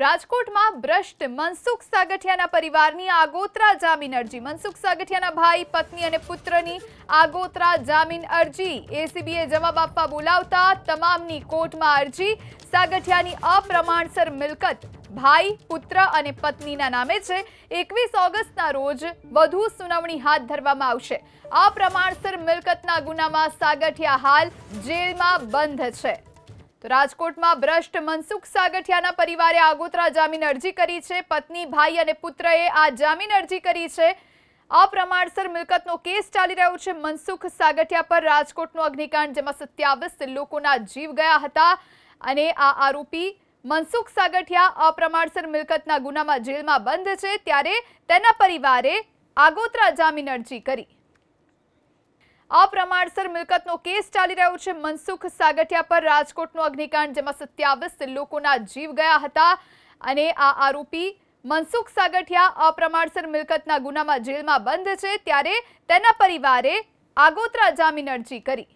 રાજકોટમાં બ્રષ્ટ મનસુખ સાગઠિયાના પરિવારની આગોતરા જામિન અરજી મનસુખ સાગઠિયાના ભાઈ પત્ની અને પુત્રની આગોતરા જામિન અરજી એસીબીએ જવાબ આપવા બોલાવતા તમામની કોર્ટમાં અરજી સાગઠિયાની અપરામણસર મિલકત ભાઈ પુત્ર અને પત્નીના નામે છે 21 ઓગસ્ટના રોજ বধૂ સુનવણી હાથ ધરવામાં આવશે અપરામણસર મિલકતના ગુનામાં સાગઠિયા હાલ જેલમાં બંધ છે રાજકોટમાં ભ્રષ્ટ મનસુખ સાગઠિયાના પરિવારે આગોતરા જમીન અરજી કરી છે પત્ની ભાઈ અને પુત્રએ આ જમીન અરજી કરી છે અપરામર્સર મિલકતનો કેસ ચાલી રહ્યો છે મનસુખ સાગઠિયા પર રાજકોટનો આગનિકાન જેમાં 27 લોકોના જીવ ગયા હતા અને આ આરોપી મનસુખ સાગઠિયા અપરામર્સર મિલકતના ગુનામાં જેલમાં બંધ છે ત્યારે તેના પરિવારે આગોતરા જમીન અરજી કરી અપ્રમાણસર મિલકતનો કેસ ચાલી રહ્યો છે મનસુખ સાગઠિયા પર રાજકોટનો અગ્નિકાંડ જેમાં 27 લોકોના જીવ ગયા હતા અને આ આરોપી મનસુખ સાગઠિયા અપ્રમાણસર મિલકતના ગુનામાં જેલમાં બંધ છે ત્યારે તેના પરિવારે આગોતરા જામીન અરજી કરી